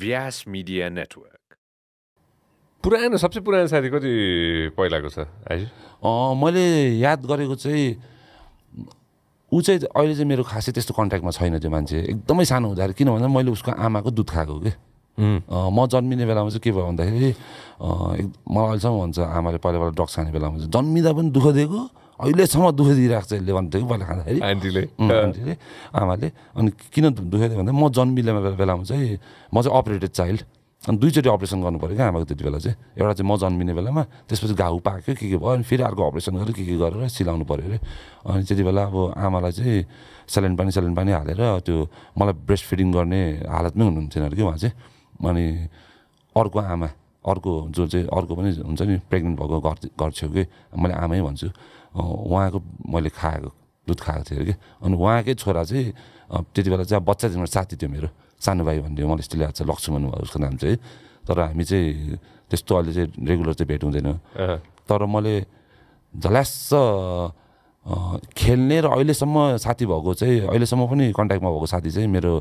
व्यास media network पुरानो सबसे पुरानो साथी कति पहिलाको छ मैले याद गरेको चाहिँ ऊ चाहिँ अहिले चाहिँ मेरो खासै त्यस्तो कन्ट्याक्टमा छैन त्यो मान्छे एकदमै सानो हुँदाखेरि किन भन्दा मैले उसको आमाको दुध खाएको कि म जन्मिने बेलामा चाहिँ के भयो भन्दाखेरि मलाई अहिलेसम्म भन्छ आमाले पहिला पहिला ड्रग्स खाने बेलामा चाहिँ जन्मिँदा पनि दुःख दिएको अहिलेसम्म दुःख दिइरहेको छ यसले भन्थ्यो कि पहिला खाँदाखेरि आन्टीले आन्टीले आमाले अनि किन दुखेर भन्दा म जन्मिने बेलामा चाहिँ म चाहिँ अपरेटेड चाइल्ड अनि दुईचोटि अपरेसन गर्नु पऱ्यो क्या आमाको त्यति बेला चाहिँ एउटा चाहिँ म जन्मिने बेलामा त्यसपछि घाउ पाक्यो के के भयो अनि फेरि अर्को अपरेसन गरेर के के गरेर सिलाउनु पऱ्यो अरे अनि त्यति बेला अब आमालाई चाहिँ सेलेन पानी सेलेन पानी हालेर त्यो मलाई ब्रेस्ट फिडिङ गर्ने हालतमै हुनुहुन्थेन अरे कि उहाँ चाहिँ अनि अर्को आमा अर्को जो चाहिँ अर्को पनि हुन्छ नि प्रेग्नेन्ट भएको घर घर मैले आमै भन्छु उहाँको मैले खाएको दुध खाएको थिएँ कि अनि उहाँकै छोरा चाहिँ त्यति बेला चाहिँ बच्चा दिनमा साथी थियो मेरो सानो भाइ भन्ने मलाई यस्तो ल्याएको छ लक्ष्मण उसको नाम चाहिँ तर हामी चाहिँ त्यस्तो अहिले चाहिँ रेगुलर चाहिँ भेट हुँदैन तर मैले झलास खेल्ने र अहिलेसम्म साथी भएको चाहिँ अहिलेसम्म पनि कन्ट्याक्टमा भएको साथी चाहिँ मेरो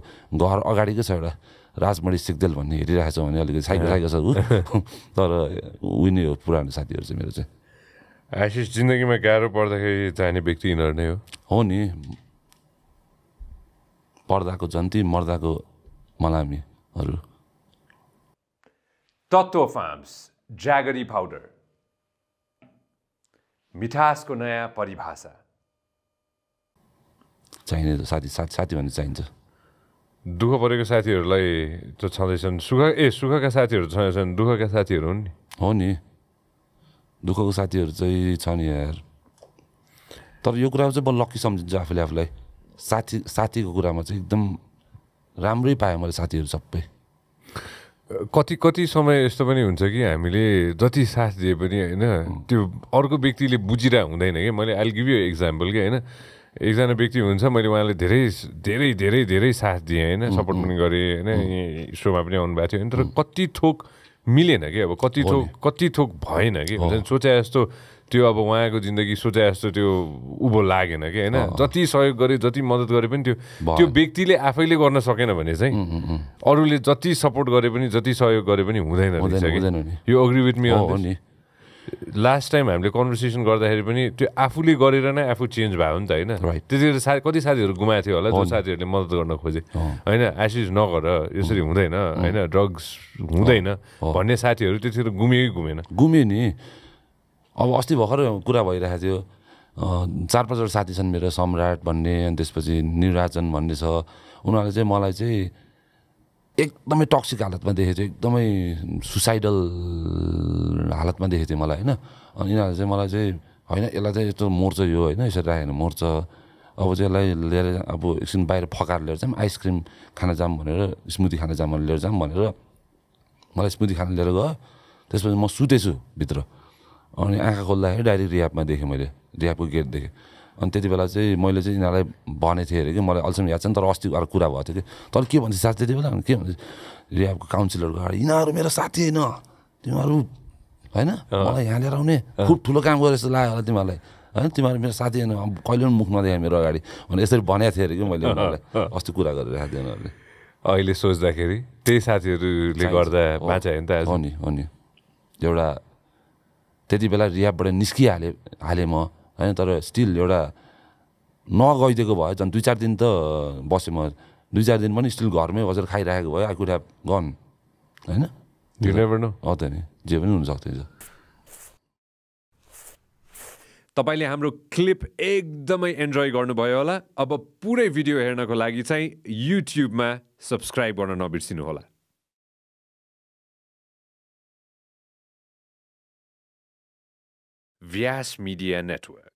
घर अगाडिकै छ एउटा राजमणि सिक्देल भन्ने हेरिरहेको छ भने अलिकति साइको साइको छ ऊ तर नै हो पुरानो साथीहरू चाहिँ मेरो चाहिँ आशिष जिन्दगीमा गाह्रो पर्दाखेरि चाहिने व्यक्ति यिनीहरू नै हो हो नि पर्दाको जन्ती मर्दाको मलामीहरू तत्त्व फार्म्स ज्यागरी पाउडर मिठासको नयाँ परिभाषा चाहिने साथी साथी साथी भन्ने चाहिन्छ दुःख परेको साथीहरूलाई त छँदैछन् सुख ए सुखका साथीहरू छँदैछन् दुःखका साथीहरू हुन् नि हो नि दुःखको साथीहरू चाहिँ छ नि यार तर यो कुरामा चाहिँ म लक्की सम्झिन्छु आफूले आफूलाई साथी साथीको कुरामा चाहिँ एकदम राम्रै पाएँ मैले साथीहरू सबै कति कति समय यस्तो पनि हुन्छ कि हामीले जति साथ दिए पनि होइन त्यो अर्को व्यक्तिले बुझिरहेको हुँदैन कि मैले गिभ यु एक्जाम्पल कि होइन एकजना व्यक्ति हुन्छ मैले उहाँले धेरै धेरै धेरै धेरै साथ दिएँ होइन सपोर्ट पनि गरेँ होइन सोमा पनि आउनुभएको थियो होइन तर कति थोक मिलेन कि अब कति थोक कति थोक भएन कि हुन्छ सोचे जस्तो त्यो अब उहाँको जिन्दगी सोचे जस्तो त्यो उभो लागेन कि होइन जति सहयोग गरे जति मद्दत गरे पनि त्यो त्यो व्यक्तिले आफैले गर्न सकेन भने चाहिँ अरूले जति सपोर्ट गरे पनि जति सहयोग गरे पनि हुँदैन कि यो agree with me last time हामीले कन्भर्सेसन गर्दाखेरि पनि त्यो आफूले गरेर नै आफू चेन्ज भयो नि त होइन त्यतिखेर सा कति साथीहरू गुमाएको थियो होला त्यो साथीहरूले मद्दत गर्न खोजे होइन एसिज नगर यसरी हुँदैन होइन ड्रग्स हुँदैन भन्ने साथीहरू त्यतिखेर गुम्यो घुमेन गुम्यो नि अब अस्ति भर्खर कुरा भइरहेको थियो चार पाँचवटा साथी छन् मेरो सम्राट भन्ने अनि त्यसपछि निर्वाचन भन्ने छ उनीहरूले चाहिँ मलाई चाहिँ एकदमै टक्सिक हालतमा देखेको थियो एकदमै सुसाइडल हालतमा देखेको थिएँ मलाई होइन अनि यिनीहरूले चाहिँ मलाई चाहिँ होइन यसलाई चाहिँ यस्तो मोर्छ यो होइन यसरी राख्यो भने मोर्छ अब चाहिँ यसलाई लिएर अब एकछिन बाहिर फकाएर लिएर जाऊँ आइसक्रिम खान जाऊँ भनेर स्मुदी खान जाऊँ भनेर लिएर जाऊँ भनेर मलाई स्मुदी खान लिएर गयो त्यसपछि म सुतेछु भित्र अनि आँखा खोल्दाखेरि डाइरेक्ट रियापमा देखेँ मैले रियापको गेट देखेँ अनि त्यति बेला चाहिँ मैले चाहिँ यिनीहरूलाई भनेको थिएँ अरे कि मलाई अहिलेसम्म याद छ नि तर अस्ति अर्को कुरा भएको थियो कि तर के भन्छ साथी त्यति बेला के भन्छ रियापको काउन्सिलरको अगाडि यिनीहरू मेरो साथी होइन तिमीहरू होइन मलाई यहाँ लिएर आउने खुब ठुलो काम गरे जस्तो लाग्यो होला तिमीहरूलाई होइन तिमीहरू मेरो साथी कहिले पनि मुख नदेखाए मेरो अगाडि भने यसरी भनेको थिएँ अरे कि मैले उनीहरूलाई अस्ति कुरा गरेर राखेको थिएँ उनीहरूले अहिले सोच्दाखेरि त्यही साथीहरूले गर्दा बाँचे नि त हो नि हो नि एउटा त्यति बेला रियाबबाट निस्किहालेँ हालेँ म होइन तर स्टिल एउटा नगइदिएको भयो झन् दुई चार दिन त बसेँ म दुई चार दिन पनि स्टिल घरमै बसेर खाइरहेको भयो आई कुड हेभ गन होइन नि जे पनि हुनसक्छ तपाईँले हाम्रो क्लिप एकदमै इन्जोय गर्नुभयो होला अब पुरै भिडियो हेर्नको लागि चाहिँ युट्युबमा सब्सक्राइब गर्न नबिर्सिनु होला व्यास मिडिया नेटवर्क